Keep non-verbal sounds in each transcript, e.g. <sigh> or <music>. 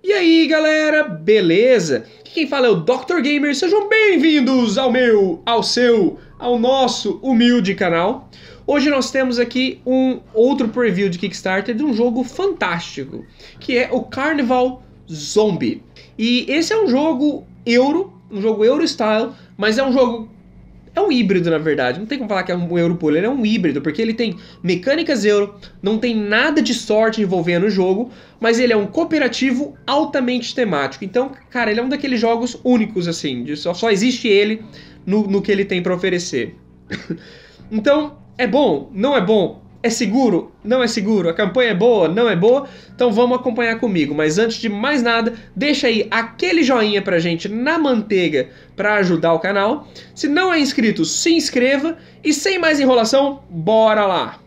E aí galera, beleza? Aqui quem fala é o Dr. Gamer, sejam bem-vindos ao meu, ao seu, ao nosso humilde canal. Hoje nós temos aqui um outro preview de Kickstarter de um jogo fantástico, que é o Carnival Zombie. E esse é um jogo euro, um jogo euro style, mas é um jogo é um híbrido, na verdade. Não tem como falar que é um euro pulo, ele é um híbrido, porque ele tem mecânicas euro, não tem nada de sorte envolvendo o jogo, mas ele é um cooperativo altamente temático. Então, cara, ele é um daqueles jogos únicos, assim, só, só existe ele no, no que ele tem para oferecer. <laughs> então, é bom? Não é bom? É seguro? Não é seguro? A campanha é boa? Não é boa? Então vamos acompanhar comigo. Mas antes de mais nada, deixa aí aquele joinha pra gente na manteiga para ajudar o canal. Se não é inscrito, se inscreva e sem mais enrolação, bora lá.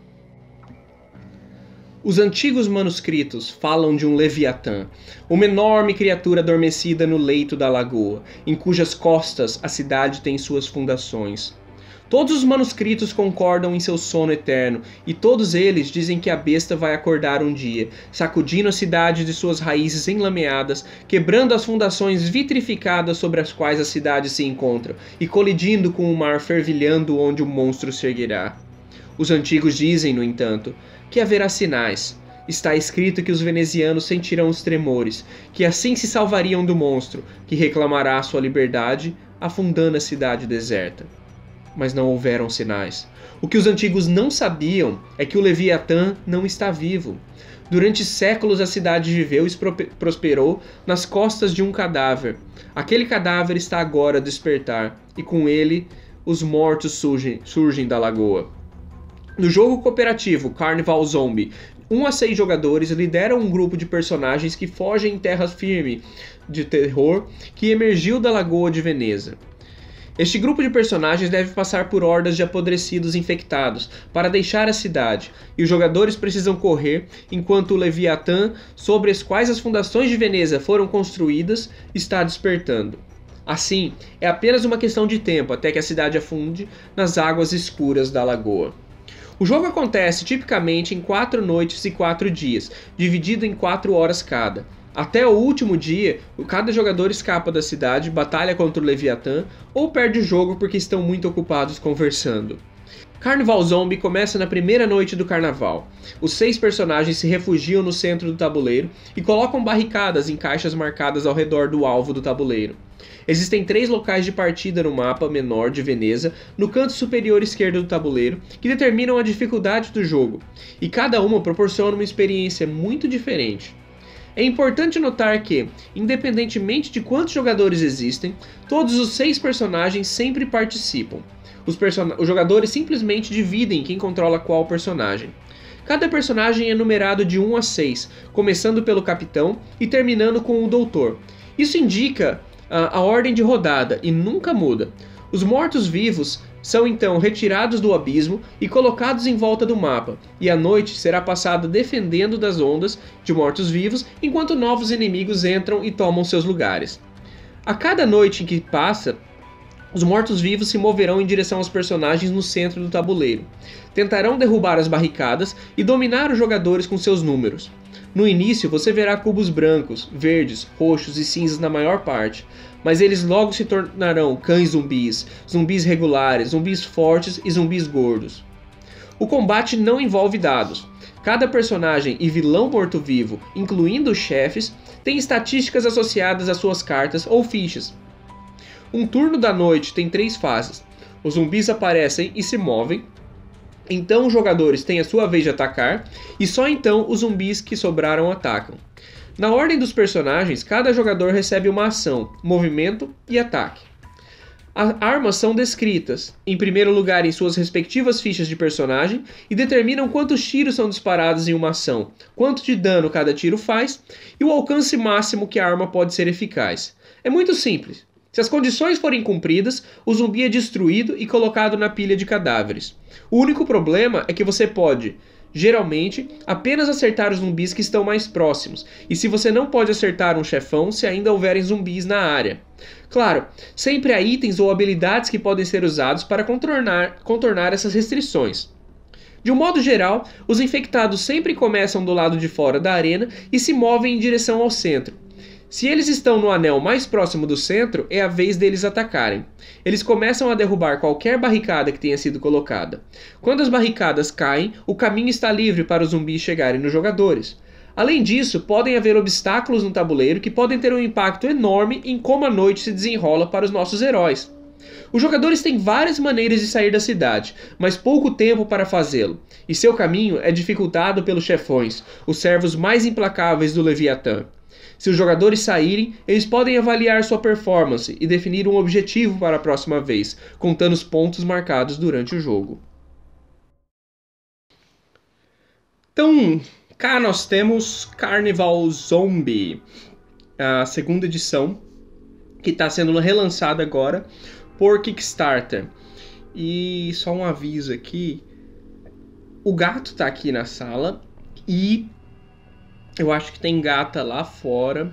Os antigos manuscritos falam de um Leviatã, uma enorme criatura adormecida no leito da lagoa, em cujas costas a cidade tem suas fundações. Todos os manuscritos concordam em seu sono eterno, e todos eles dizem que a besta vai acordar um dia, sacudindo a cidade de suas raízes enlameadas, quebrando as fundações vitrificadas sobre as quais a cidade se encontra, e colidindo com o mar fervilhando onde o monstro se erguerá. Os antigos dizem, no entanto, que haverá sinais, Está escrito que os venezianos sentirão os tremores, que assim se salvariam do monstro, que reclamará sua liberdade, afundando a cidade deserta mas não houveram sinais. O que os antigos não sabiam é que o Leviatã não está vivo. Durante séculos a cidade viveu e prosperou nas costas de um cadáver. Aquele cadáver está agora a despertar, e com ele os mortos surgem, surgem da lagoa. No jogo cooperativo Carnival Zombie, um a seis jogadores lideram um grupo de personagens que fogem em terra firme de terror que emergiu da lagoa de Veneza. Este grupo de personagens deve passar por hordas de apodrecidos infectados para deixar a cidade, e os jogadores precisam correr enquanto o Leviatã, sobre as quais as fundações de Veneza foram construídas, está despertando. Assim, é apenas uma questão de tempo até que a cidade afunde nas águas escuras da lagoa. O jogo acontece tipicamente em quatro noites e quatro dias, dividido em quatro horas cada. Até o último dia, cada jogador escapa da cidade, batalha contra o Leviatã ou perde o jogo porque estão muito ocupados conversando. Carnival Zombie começa na primeira noite do carnaval. Os seis personagens se refugiam no centro do tabuleiro e colocam barricadas em caixas marcadas ao redor do alvo do tabuleiro. Existem três locais de partida no mapa menor de Veneza, no canto superior esquerdo do tabuleiro, que determinam a dificuldade do jogo, e cada uma proporciona uma experiência muito diferente. É importante notar que, independentemente de quantos jogadores existem, todos os seis personagens sempre participam. Os, person os jogadores simplesmente dividem quem controla qual personagem. Cada personagem é numerado de 1 a 6, começando pelo capitão e terminando com o doutor. Isso indica ah, a ordem de rodada e nunca muda. Os mortos-vivos são então retirados do abismo e colocados em volta do mapa, e a noite será passada defendendo das ondas de mortos-vivos enquanto novos inimigos entram e tomam seus lugares. A cada noite que passa, os mortos-vivos se moverão em direção aos personagens no centro do tabuleiro. Tentarão derrubar as barricadas e dominar os jogadores com seus números. No início, você verá cubos brancos, verdes, roxos e cinzas na maior parte mas eles logo se tornarão cães zumbis, zumbis regulares, zumbis fortes e zumbis gordos. O combate não envolve dados. Cada personagem e vilão morto-vivo, incluindo os chefes, tem estatísticas associadas às suas cartas ou fichas. Um turno da noite tem três fases. Os zumbis aparecem e se movem. Então os jogadores têm a sua vez de atacar, e só então os zumbis que sobraram atacam. Na ordem dos personagens, cada jogador recebe uma ação, movimento e ataque. As armas são descritas, em primeiro lugar em suas respectivas fichas de personagem, e determinam quantos tiros são disparados em uma ação, quanto de dano cada tiro faz e o alcance máximo que a arma pode ser eficaz. É muito simples. Se as condições forem cumpridas, o zumbi é destruído e colocado na pilha de cadáveres. O único problema é que você pode geralmente, apenas acertar os zumbis que estão mais próximos, e se você não pode acertar um chefão se ainda houverem zumbis na área. Claro, sempre há itens ou habilidades que podem ser usados para contornar, contornar essas restrições. De um modo geral, os infectados sempre começam do lado de fora da arena e se movem em direção ao centro. Se eles estão no anel mais próximo do centro, é a vez deles atacarem. Eles começam a derrubar qualquer barricada que tenha sido colocada. Quando as barricadas caem, o caminho está livre para os zumbis chegarem nos jogadores. Além disso, podem haver obstáculos no tabuleiro que podem ter um impacto enorme em como a noite se desenrola para os nossos heróis. Os jogadores têm várias maneiras de sair da cidade, mas pouco tempo para fazê-lo, e seu caminho é dificultado pelos chefões, os servos mais implacáveis do Leviatã. Se os jogadores saírem, eles podem avaliar sua performance e definir um objetivo para a próxima vez, contando os pontos marcados durante o jogo. Então, cá nós temos Carnival Zombie, a segunda edição, que está sendo relançada agora por Kickstarter. E só um aviso aqui: o gato está aqui na sala e eu acho que tem gata lá fora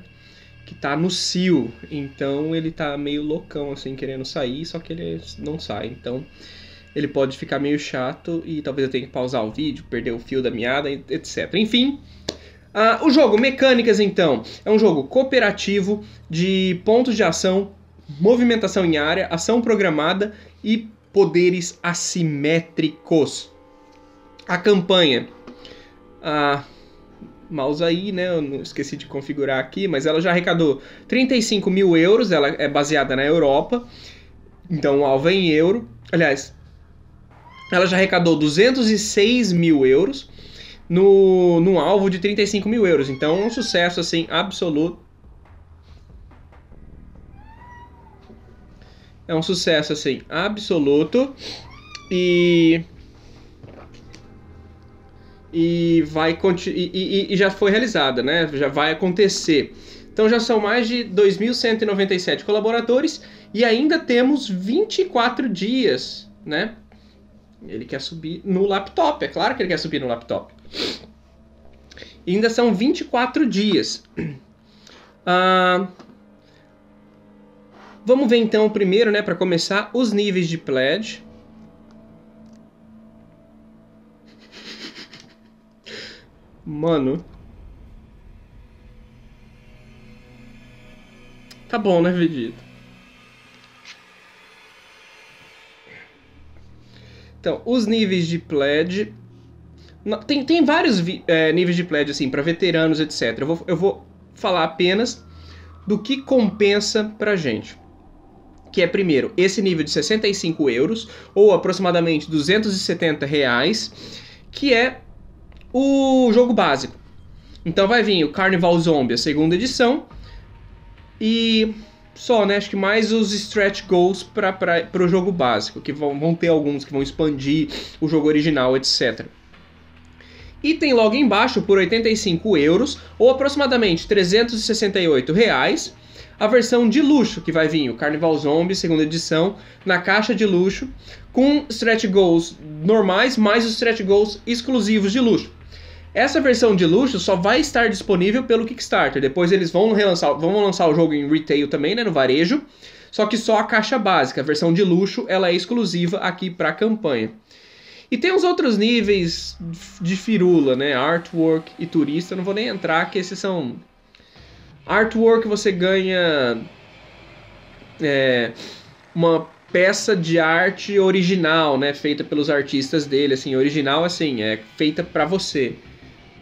que tá no cio, então ele tá meio loucão assim querendo sair, só que ele não sai. Então ele pode ficar meio chato e talvez eu tenha que pausar o vídeo, perder o fio da meada, etc. Enfim, uh, o jogo Mecânicas então é um jogo cooperativo de pontos de ação, movimentação em área, ação programada e poderes assimétricos. A campanha. Uh, mouse aí, né? Eu não esqueci de configurar aqui, mas ela já arrecadou 35 mil euros, ela é baseada na Europa, então o alvo é em euro. Aliás, ela já arrecadou 206 mil euros no, num alvo de 35 mil euros. Então, um sucesso assim absoluto. É um sucesso assim absoluto. E e vai e, e, e já foi realizada, né? Já vai acontecer. Então já são mais de 2.197 colaboradores e ainda temos 24 dias, né? Ele quer subir no laptop, é claro que ele quer subir no laptop. E ainda são 24 dias. Ah, vamos ver então primeiro, né, para começar, os níveis de pledge. Mano. Tá bom, né, Vegeta? Então, os níveis de pledge. Tem, tem vários é, níveis de pledge, assim, para veteranos, etc. Eu vou, eu vou falar apenas do que compensa pra gente. Que é, primeiro, esse nível de 65 euros, ou aproximadamente 270 reais, que é o jogo básico. Então vai vir o Carnival Zombie, a segunda edição, e só, né? Acho que mais os stretch goals para o jogo básico, que vão, vão ter alguns que vão expandir o jogo original, etc. E tem logo embaixo, por 85 euros, ou aproximadamente 368 reais, a versão de luxo que vai vir, o Carnival Zombie, segunda edição, na caixa de luxo, com stretch goals normais, mais os stretch goals exclusivos de luxo. Essa versão de luxo só vai estar disponível pelo Kickstarter. Depois eles vão relançar, vão lançar o jogo em retail também, né, no varejo. Só que só a caixa básica, a versão de luxo, ela é exclusiva aqui para a campanha. E tem os outros níveis de firula, né? Artwork e turista, não vou nem entrar, que esses são Artwork você ganha é, uma peça de arte original, né? Feita pelos artistas dele, assim, original assim, é feita para você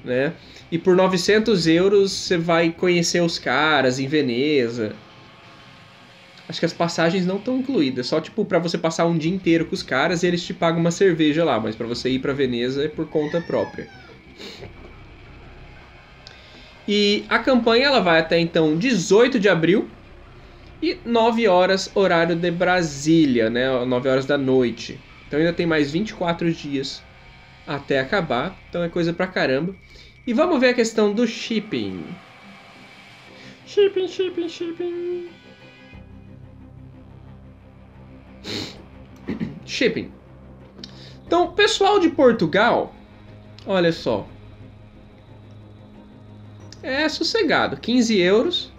né? E por 900 euros você vai conhecer os caras em Veneza. Acho que as passagens não estão incluídas, só tipo para você passar um dia inteiro com os caras e eles te pagam uma cerveja lá, mas para você ir para Veneza é por conta própria. E a campanha ela vai até então 18 de abril e 9 horas horário de Brasília, né? 9 horas da noite. Então ainda tem mais 24 dias até acabar. Então é coisa pra caramba. E vamos ver a questão do shipping. Shipping, shipping, shipping. <coughs> shipping. Então, pessoal de Portugal, olha só. É sossegado, 15 euros.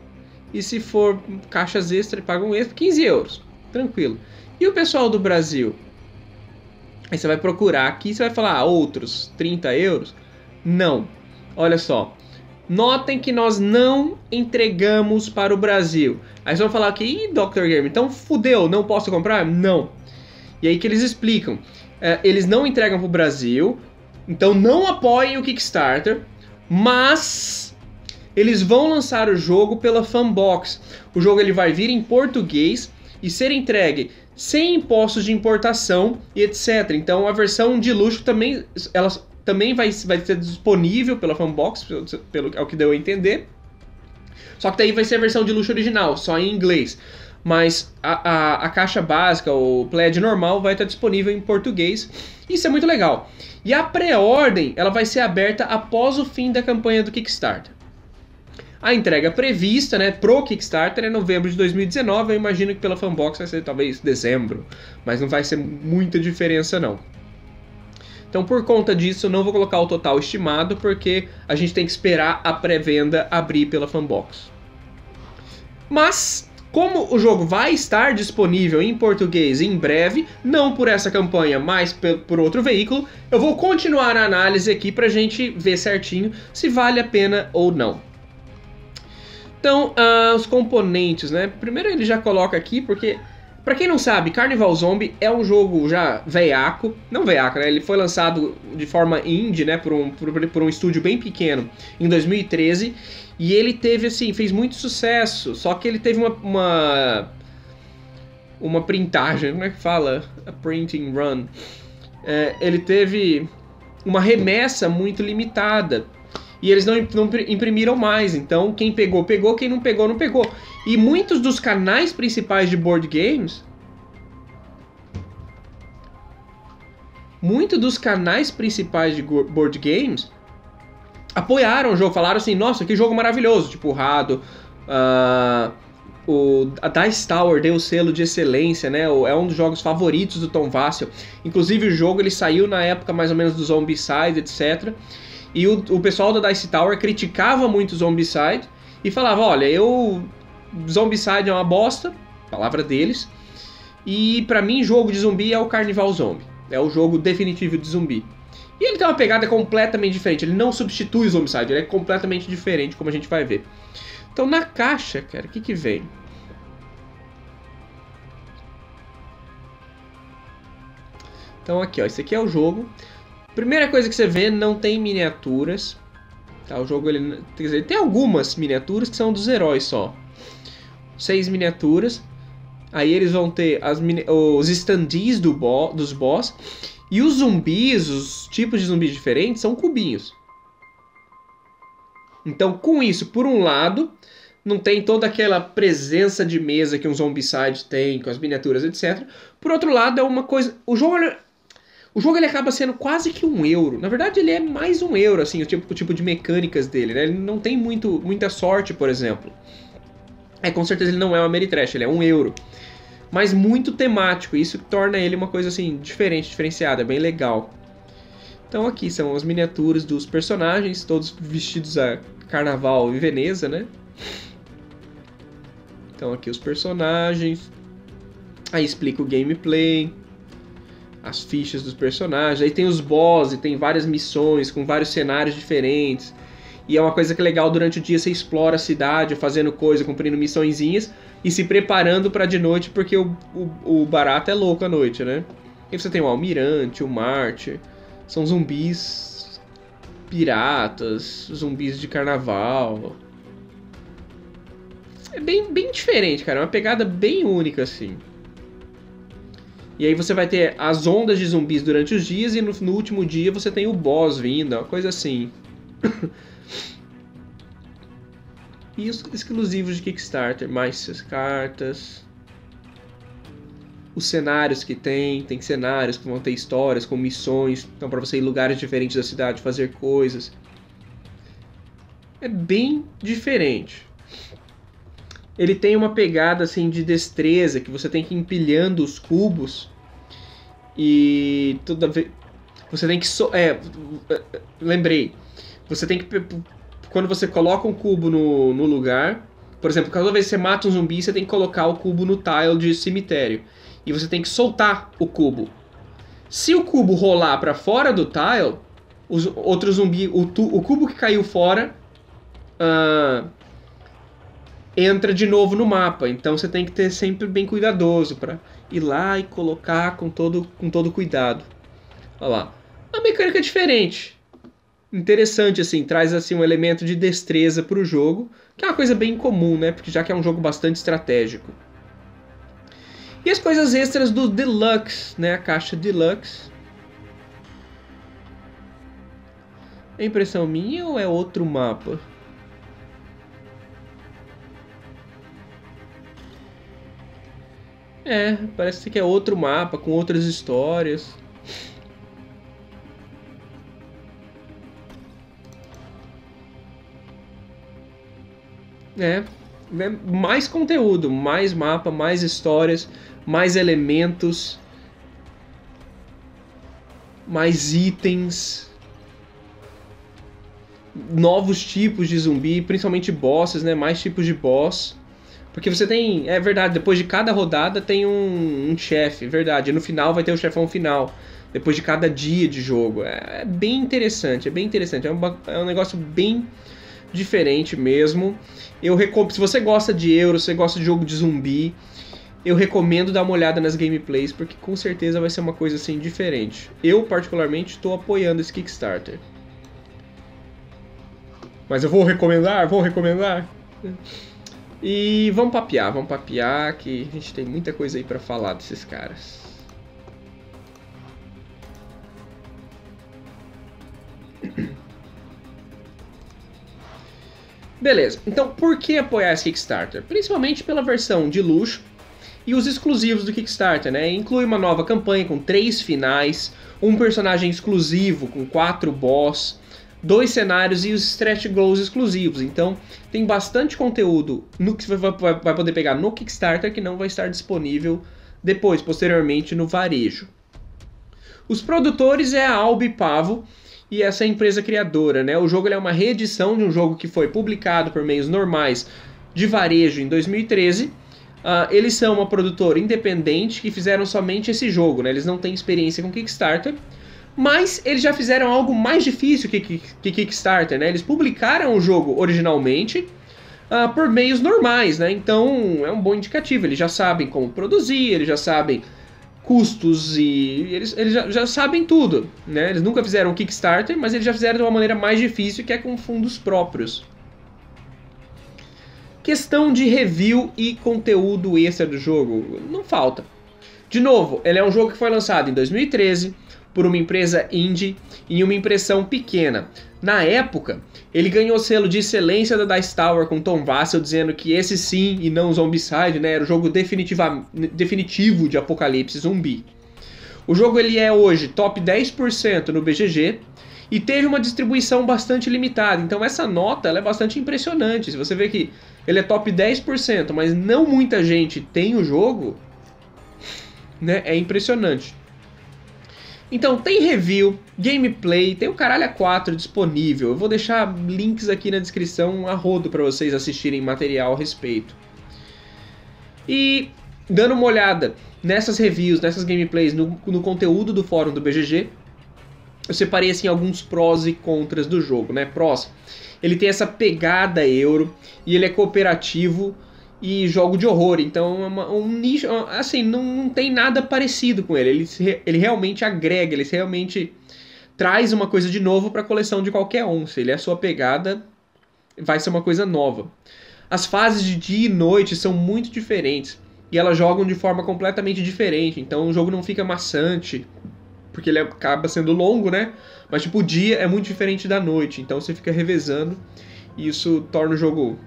E se for caixas extra, pagam um extra, 15 euros. Tranquilo. E o pessoal do Brasil? Aí você vai procurar aqui, você vai falar, ah, outros 30 euros? Não. Olha só. Notem que nós não entregamos para o Brasil. Aí você vai falar aqui, Ih, Dr. Game, então fudeu, não posso comprar? Não. E aí que eles explicam. É, eles não entregam para o Brasil, então não apoiem o Kickstarter, mas eles vão lançar o jogo pela Fanbox. O jogo ele vai vir em português e ser entregue sem impostos de importação e etc. Então a versão de luxo também, ela também vai, vai ser disponível pela Fanbox, pelo, pelo é que deu a entender. Só que daí vai ser a versão de luxo original, só em inglês. Mas a, a, a caixa básica, o pledge normal, vai estar disponível em português. Isso é muito legal. E a pré-ordem, ela vai ser aberta após o fim da campanha do Kickstarter. A entrega prevista, né, pro Kickstarter é novembro de 2019. Eu imagino que pela Fanbox vai ser talvez dezembro, mas não vai ser muita diferença não. Então, por conta disso, não vou colocar o total estimado, porque a gente tem que esperar a pré-venda abrir pela Fanbox. Mas, como o jogo vai estar disponível em português em breve, não por essa campanha, mas por outro veículo, eu vou continuar a análise aqui para a gente ver certinho se vale a pena ou não. Então, uh, os componentes, né? Primeiro ele já coloca aqui, porque, para quem não sabe, Carnival Zombie é um jogo já veiaco, não veiaco, né? Ele foi lançado de forma indie, né? Por um, por, por um estúdio bem pequeno em 2013. E ele teve, assim, fez muito sucesso, só que ele teve uma. uma, uma printagem, como é que fala? A printing run. É, ele teve uma remessa muito limitada e eles não, não imprimiram mais. Então, quem pegou, pegou, quem não pegou, não pegou. E muitos dos canais principais de board games. Muitos dos canais principais de board games apoiaram o jogo, falaram assim: nossa, que jogo maravilhoso! Tipo, o Rado. Uh, o, a Dice Tower deu o selo de excelência, né? É um dos jogos favoritos do Tom Vassell. Inclusive, o jogo ele saiu na época mais ou menos do Zombicide, etc. E o, o pessoal da Dice Tower criticava muito o Zombicide e falava: olha, eu. Zombicide é uma bosta, palavra deles. E para mim, jogo de zumbi é o Carnival Zombie. É o jogo definitivo de zumbi. E ele tem uma pegada completamente diferente. Ele não substitui o Zombicide, ele é completamente diferente, como a gente vai ver. Então, na caixa, cara, o que que vem? Então, aqui, ó. Esse aqui é o jogo. Primeira coisa que você vê, não tem miniaturas. Tá, o jogo ele, quer dizer, tem algumas miniaturas que são dos heróis só. Seis miniaturas. Aí eles vão ter as, os standees do bo, dos boss. E os zumbis, os tipos de zumbis diferentes, são cubinhos. Então, com isso, por um lado, não tem toda aquela presença de mesa que um Zombicide tem, com as miniaturas, etc. Por outro lado, é uma coisa. O jogo o jogo ele acaba sendo quase que um euro. Na verdade, ele é mais um euro, assim, o tipo, o tipo de mecânicas dele, né? Ele não tem muito, muita sorte, por exemplo. É, com certeza ele não é uma Ameritrash, ele é um euro. Mas muito temático, isso torna ele uma coisa, assim, diferente, diferenciada, bem legal. Então aqui são as miniaturas dos personagens, todos vestidos a carnaval em Veneza, né? Então aqui os personagens. Aí explica o gameplay as fichas dos personagens. Aí tem os bosses, tem várias missões com vários cenários diferentes. E é uma coisa que é legal durante o dia você explora a cidade, fazendo coisa, cumprindo missõezinhas e se preparando para de noite, porque o, o, o, barato é louco à noite, né? E você tem o Almirante, o Marte, são zumbis piratas, zumbis de carnaval. É bem, bem diferente, cara, é uma pegada bem única assim. E aí você vai ter as ondas de zumbis durante os dias e no, no último dia você tem o boss vindo, uma coisa assim. <coughs> e os exclusivos de Kickstarter, mais as cartas. Os cenários que tem, tem cenários que vão ter histórias com missões, então para você ir em lugares diferentes da cidade fazer coisas. É bem diferente ele tem uma pegada assim de destreza, que você tem que ir empilhando os cubos e toda vez você tem que so... é, lembrei. Você tem que quando você coloca um cubo no, no lugar, por exemplo, cada vez que você mata um zumbi, você tem que colocar o cubo no tile de cemitério e você tem que soltar o cubo. Se o cubo rolar para fora do tile, os outro zumbi, o, tu, o cubo que caiu fora uh, entra de novo no mapa. Então você tem que ter sempre bem cuidadoso para ir lá e colocar com todo, com todo cuidado. Olha lá. A mecânica é diferente. Interessante, assim, traz assim um elemento de destreza para o jogo, que é uma coisa bem comum, né? Porque já que é um jogo bastante estratégico. E as coisas extras do Deluxe, né? A caixa Deluxe. É impressão minha ou é outro mapa? É, parece que é outro mapa, com outras histórias. É, é, mais conteúdo, mais mapa, mais histórias, mais elementos, mais itens, novos tipos de zumbi, principalmente bosses, né? Mais tipos de boss. Porque você tem. É verdade, depois de cada rodada tem um, um chefe, verdade. E no final vai ter o um chefão final. Depois de cada dia de jogo. É, é bem interessante, é bem interessante. É um, é um negócio bem diferente mesmo. Eu recomendo. Se você gosta de euro, você gosta de jogo de zumbi, eu recomendo dar uma olhada nas gameplays, porque com certeza vai ser uma coisa assim diferente. Eu, particularmente, estou apoiando esse Kickstarter. Mas eu vou recomendar, vou recomendar. E vamos papear, vamos papear que a gente tem muita coisa aí para falar desses caras. <coughs> Beleza, então por que apoiar esse Kickstarter? Principalmente pela versão de luxo e os exclusivos do Kickstarter, né? Inclui uma nova campanha com três finais, um personagem exclusivo com quatro boss, dois cenários e os stretch goals exclusivos. Então, tem bastante conteúdo no que você vai, poder pegar no Kickstarter que não vai estar disponível depois, posteriormente, no varejo. Os produtores é a Albi Pavo e essa é a empresa criadora, né? O jogo é uma reedição de um jogo que foi publicado por meios normais de varejo em 2013. Uh, ah, eles são uma produtora independente que fizeram somente esse jogo, né? Eles não têm experiência com Kickstarter. Mas eles já fizeram algo mais difícil que, que, que Kickstarter, né? Eles publicaram o jogo originalmente uh, por meios normais, né? Então é um bom indicativo. Eles já sabem como produzir, eles já sabem custos e eles, eles já, já, sabem tudo, né? Eles nunca fizeram Kickstarter, mas eles já fizeram de uma maneira mais difícil, que é com fundos próprios. Questão de review e conteúdo extra do jogo, não falta. De novo, ele é um jogo que foi lançado em 2013, por uma empresa indie em uma impressão pequena. Na época, ele ganhou o selo de excelência da Dice Tower com Tom Vassell dizendo que esse sim e não Zombicide né, era o jogo definitiva, definitivo de apocalipse zumbi. O jogo ele é hoje top 10% no BGG e teve uma distribuição bastante limitada. Então essa nota é bastante impressionante. Se você vê que ele é top 10%, mas não muita gente tem o jogo, né? É impressionante. Então tem review, gameplay, tem o Caralho A4 disponível. Eu vou deixar links aqui na descrição a rodo para vocês assistirem material a respeito. E dando uma olhada nessas reviews, nessas gameplays, no, no conteúdo do fórum do BGG, eu separei assim alguns prós e contras do jogo, né? Prós, ele tem essa pegada euro e ele é cooperativo, e jogo de horror. Então é uma, um nicho. É assim, não, não tem nada parecido com ele. Ele, ele realmente agrega, ele realmente traz uma coisa de novo para a coleção de qualquer onça ele é a sua pegada, vai ser uma coisa nova. As fases de dia e noite são muito diferentes. E elas jogam de forma completamente diferente. Então o jogo não fica maçante. Porque ele acaba sendo longo, né? Mas tipo, o dia é muito diferente da noite. Então você fica revezando. E isso torna o jogo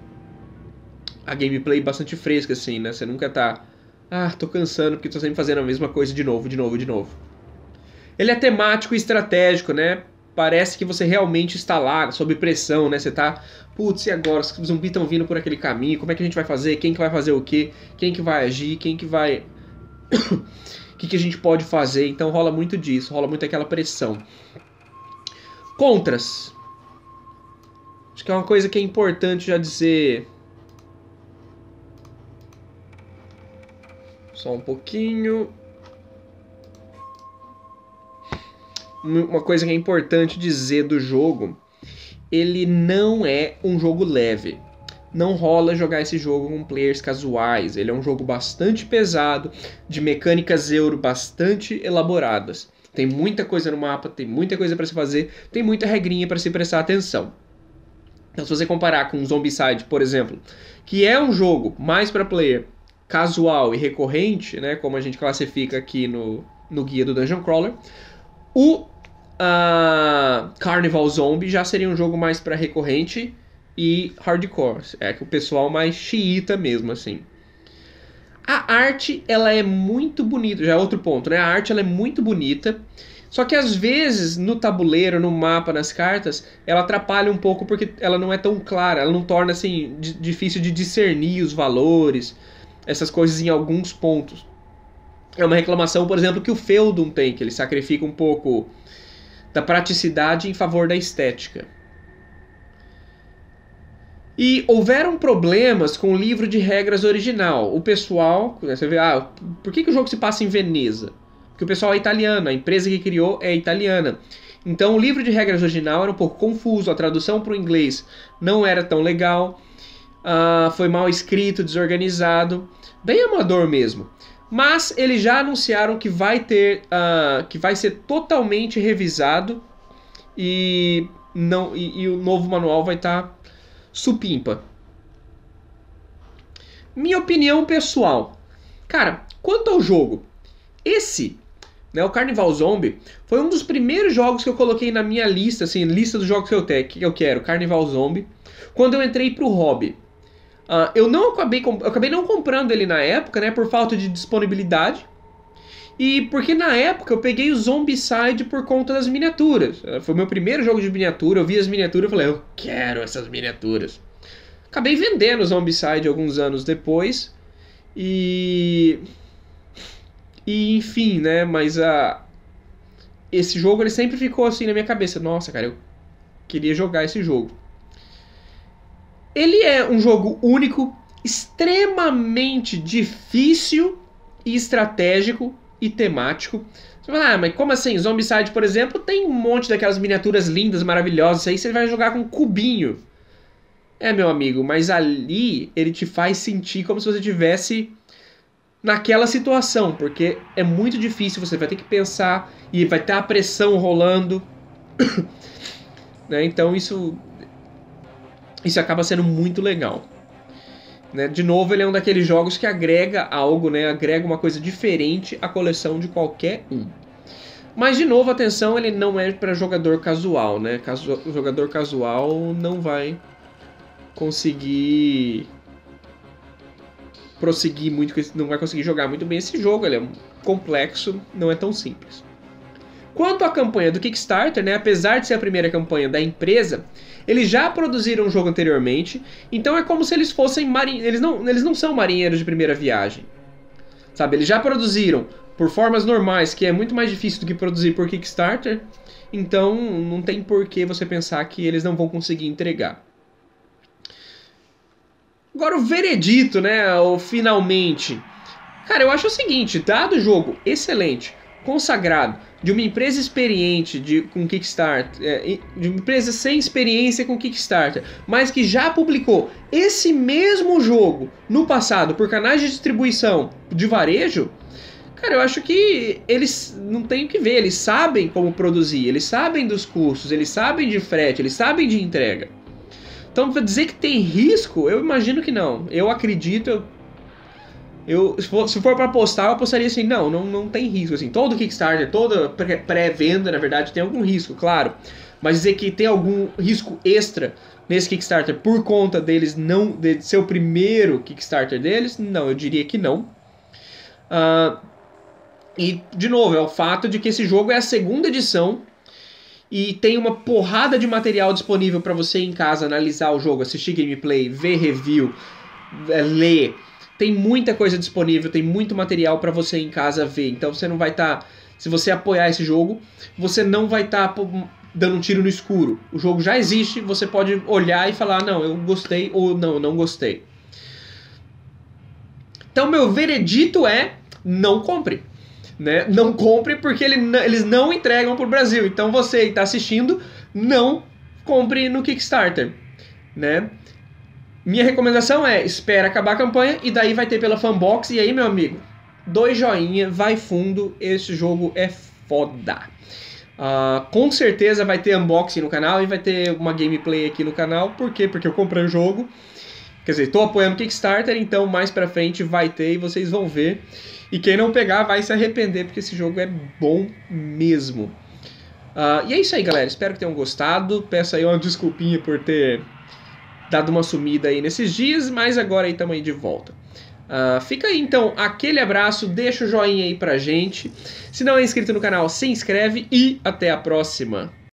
a gameplay bastante fresca, assim, né? Você nunca tá. Ah, tô cansando porque tô sempre fazendo a mesma coisa de novo, de novo, de novo. Ele é temático e estratégico, né? Parece que você realmente está lá, sob pressão, né? Você tá. Putz, e agora? Os zumbis estão vindo por aquele caminho, como é que a gente vai fazer? Quem que vai fazer o quê? Quem que vai agir? Quem que vai. o <coughs> que, que a gente pode fazer? Então rola muito disso, rola muito aquela pressão. Contras. Acho que é uma coisa que é importante já dizer Só um pouquinho. Uma coisa que é importante dizer do jogo, ele não é um jogo leve. Não rola jogar esse jogo com players casuais. Ele é um jogo bastante pesado, de mecânicas euro bastante elaboradas. Tem muita coisa no mapa, tem muita coisa para se fazer, tem muita regrinha para se prestar atenção. Então, se você comparar com Zombicide, por exemplo, que é um jogo mais para player casual e recorrente, né, como a gente classifica aqui no, no guia do Dungeon Crawler, o uh, Carnival Zombie já seria um jogo mais para recorrente e hardcore, é que o pessoal mais xiita mesmo assim. A arte ela é muito bonita, já é outro ponto, né? A arte ela é muito bonita. Só que às vezes no tabuleiro, no mapa, nas cartas, ela atrapalha um pouco porque ela não é tão clara, ela não torna assim difícil de discernir os valores essas coisas em alguns pontos. É uma reclamação, por exemplo, que o Feudum tem, que ele sacrifica um pouco da praticidade em favor da estética. E houveram problemas com o livro de regras original. O pessoal, né, você vê, ah, por que, que o jogo se passa em Veneza? Porque o pessoal é italiano, a empresa que criou é italiana. Então o livro de regras original era um pouco confuso, a tradução para o inglês não era tão legal uh, foi mal escrito, desorganizado, bem amador mesmo. Mas eles já anunciaram que vai ter, uh, que vai ser totalmente revisado e não e, e o novo manual vai estar tá supimpa. Minha opinião pessoal, cara, quanto ao jogo, esse né, o Carnival Zombie foi um dos primeiros jogos que eu coloquei na minha lista, assim, lista dos jogos que eu, que eu quero, Carnival Zombie, quando eu entrei pro hobby. Uh, eu não acabei, eu acabei não comprando ele na época, né? Por falta de disponibilidade. E porque na época eu peguei o Zombicide por conta das miniaturas. Ah, foi meu primeiro jogo de miniatura, eu vi as miniaturas e falei, eu quero essas miniaturas. Acabei vendendo o Zombicide alguns anos depois. E. E enfim, né? Mas a. Esse jogo ele sempre ficou assim na minha cabeça. Nossa, cara, eu queria jogar esse jogo. Ele é um jogo único, extremamente difícil e estratégico e temático. Você fala, ah, mas como assim? Zombicide, por exemplo, tem um monte daquelas miniaturas lindas, maravilhosas, aí você vai jogar com um cubinho. É, meu amigo, mas ali ele te faz sentir como se você tivesse naquela situação, porque é muito difícil, você vai ter que pensar e vai ter a pressão rolando. <coughs> né? Então isso isso acaba sendo muito legal. Né? De novo, ele é um daqueles jogos que agrega algo, né? agrega uma coisa diferente à coleção de qualquer um. Mas de novo, atenção, ele não é para jogador casual, né? Caso jogador casual não vai conseguir prosseguir muito, não vai conseguir jogar muito bem esse jogo, ele é complexo, não é tão simples. Quanto à campanha do Kickstarter, né, apesar de ser a primeira campanha da empresa, eles já produziram um jogo anteriormente, então é como se eles fossem marinheiros. Eles não, eles não são marinheiros de primeira viagem. Sabe? Eles já produziram por formas normais, que é muito mais difícil do que produzir por Kickstarter. Então não tem por que você pensar que eles não vão conseguir entregar. Agora o veredito, né? O finalmente. Cara, eu acho o seguinte, dado o jogo excelente, consagrado, de uma empresa experiente de, com Kickstarter, é, de uma empresa sem experiência com Kickstarter, mas que já publicou esse mesmo jogo no passado por canais de distribuição de varejo, cara, eu acho que eles não têm o que ver, eles sabem como produzir, eles sabem dos custos, eles sabem de frete, eles sabem de entrega. Então, dizer que tem risco, eu imagino que não. Eu acredito, eu eu se for, se for para apostar, eu apostaria assim, não, não, não tem risco assim. Todo Kickstarter, toda pré-venda, na verdade, tem algum risco, claro. Mas dizer que tem algum risco extra nesse Kickstarter por conta deles não de ser o primeiro Kickstarter deles, não, eu diria que não. Uh, e de novo, é o fato de que esse jogo é a segunda edição e tem uma porrada de material disponível para você em casa analisar o jogo, assistir gameplay, ver review, é, ler tem muita coisa disponível, tem muito material para você em casa ver. Então você não vai estar. Tá, se você apoiar esse jogo, você não vai estar tá dando um tiro no escuro. O jogo já existe, você pode olhar e falar: não, eu gostei ou não, eu não gostei. Então, meu veredito é: não compre. Né? Não compre porque ele, eles não entregam para o Brasil. Então, você que está assistindo, não compre no Kickstarter. Né? Minha recomendação é espera acabar a campanha e daí vai ter pela fanbox. E aí, meu amigo, dois joinha, vai fundo, esse jogo é foda. Uh, com certeza vai ter unboxing no canal e vai ter uma gameplay aqui no canal. Por quê? Porque eu comprei o jogo. Quer dizer, estou apoiando o Kickstarter, então mais pra frente vai ter e vocês vão ver. E quem não pegar vai se arrepender, porque esse jogo é bom mesmo. Uh, e é isso aí, galera. Espero que tenham gostado. Peço aí uma desculpinha por ter dado uma sumida aí nesses dias, mas agora aí estamos aí de volta. Uh, fica aí então aquele abraço, deixa o joinha aí pra gente. Se não é inscrito no canal, se inscreve e até a próxima!